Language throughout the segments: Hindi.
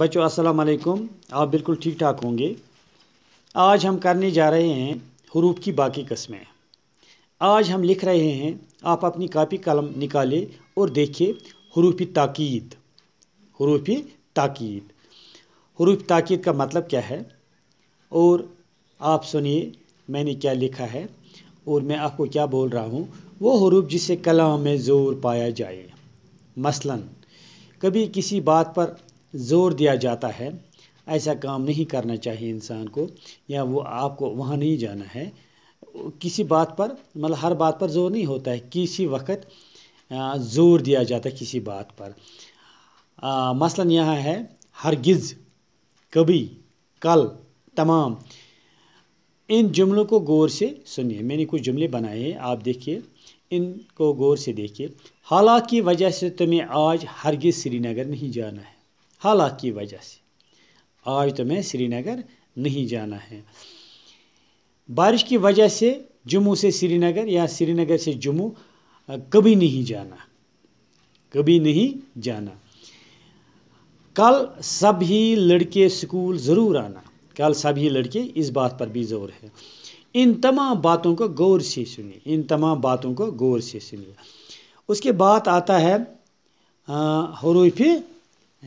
बच्चों अस्सलाम वालेकुम आप बिल्कुल ठीक ठाक होंगे आज हम करने जा रहे हैं हरूफ की बाकी कस्में आज हम लिख रहे हैं आप अपनी कापी कलम निकाले और देखिए हरूफी ताक़ीद हरूफी ताक़ीद हरूफ ताक़ीद का मतलब क्या है और आप सुनिए मैंने क्या लिखा है और मैं आपको क्या बोल रहा हूँ वो हरूफ जिसे कलाम में ज़ोर पाया जाए मसलन कभी किसी बात पर ज़ोर दिया जाता है ऐसा काम नहीं करना चाहिए इंसान को या वो आपको वहाँ नहीं जाना है किसी बात पर मतलब हर बात पर ज़ोर नहीं होता है किसी वक्त ज़ोर दिया जाता है किसी बात पर आ, मसलन यहाँ है हरगिज़ कभी कल तमाम इन जुमलों को गौर से सुनिए मैंने कुछ जुमले बनाए हैं आप देखिए इनको गौर से देखिए हालांकि वजह से तुम्हें आज हरगिज़ श्रीनगर नहीं जाना है हालात की वजह से आज तो मैं श्रीनगर नहीं जाना है बारिश की वजह से जम्मू से श्रीनगर या श्रीनगर से जम्मू कभी नहीं जाना कभी नहीं जाना कल सभी लड़के स्कूल ज़रूर आना कल सभी लड़के इस बात पर भी जोर है इन तमाम बातों को गौर से सुनिए इन तमाम बातों को गौर से सुनिए उसके बाद आता है हरूफ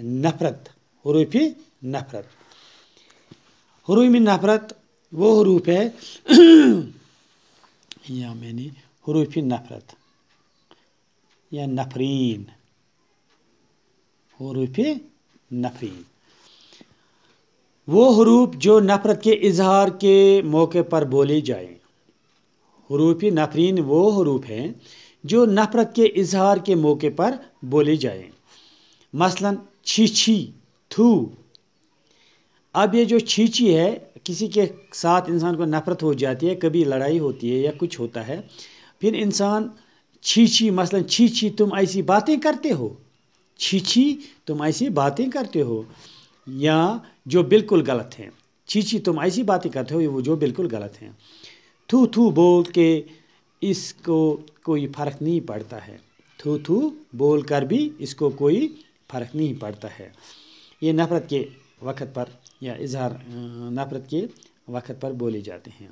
नफरत हरूफ नफरत हरूम नफरत वो हरूफ है या मैंने हरूफ नफरत या नफरीन हरूफ नफरीन वो हरूफ जो नफरत के इजहार के मौके पर बोले जाए हरूफ नफरीन वो हरूफ हैं जो नफरत के इजहार के मौके पर बोले जाएं मसलन छीछी थू अब ये जो छीछी है किसी के साथ इंसान को नफ़रत हो जाती है कभी लड़ाई होती है या कुछ होता है फिर इंसान छीछी मसलन छीछी तुम ऐसी बातें करते हो छीछी तुम ऐसी बातें करते हो या जो बिल्कुल गलत हैं छीछी तुम ऐसी बातें करते हो वो जो बिल्कुल गलत हैं थू थू बोल के इसको कोई फ़र्क नहीं पड़ता है थू थू बोल कर भी इसको कोई फ़र्क नहीं पड़ता है ये नफ़रत के वक़्त पर या इजहार नफ़रत के वक़्त पर बोले जाते हैं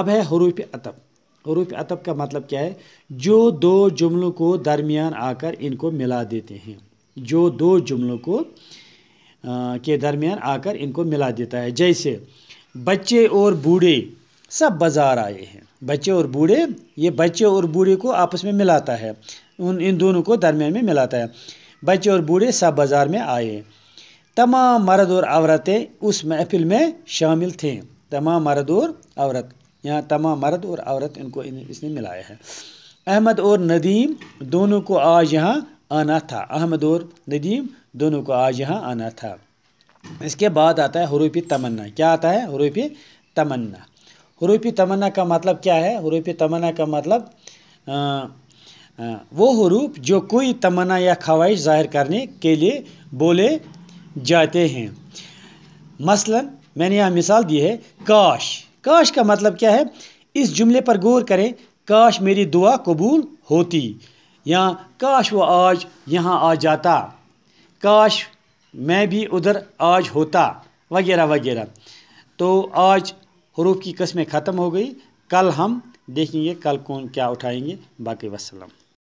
अब है हरूफ अतब हरूफ अतब का मतलब क्या है जो दो जुमलों को दरमियान आकर इनको मिला देते हैं जो दो जुमलों को आ, के दरमियान आकर इनको मिला देता है जैसे बच्चे और बूढ़े सब बाज़ार आए हैं बच्चे और बूढ़े ये बच्चे और बूढ़े को आपस में मिलाता है उन इन दोनों को दरमियान में मिलाता है बच्चे और बूढ़े सब बाज़ार में आए तमाम मर्द और औरतें उस महफिल में शामिल थे तमाम मर्द और औरत यहाँ तमाम मर्द और औरत इनको इसने मिलाया है अहमद और नदीम दोनों को आज यहाँ आना था अहमद और नदीम दोनों को आज यहाँ आना था इसके बाद आता है हरूपी तमन्ना क्या आता है हरूपी तमन्ना हरूपी तमन्ना का मतलब क्या है हरूपी तमन्ना का मतलब आ, वो हरूफ जो कोई तमन्ना या ख्वाहिश ज़ाहिर करने के लिए बोले जाते हैं मसलन मैंने यहाँ मिसाल दी है काश काश का मतलब क्या है इस जुमले पर गौर करें काश मेरी दुआ कबूल होती या काश वो आज यहाँ आ जाता काश मैं भी उधर आज होता वगैरह वगैरह तो आज हरूफ की कस्में ख़त्म हो गई कल हम देखेंगे कल कौन क्या उठाएंगे बाकी वसलम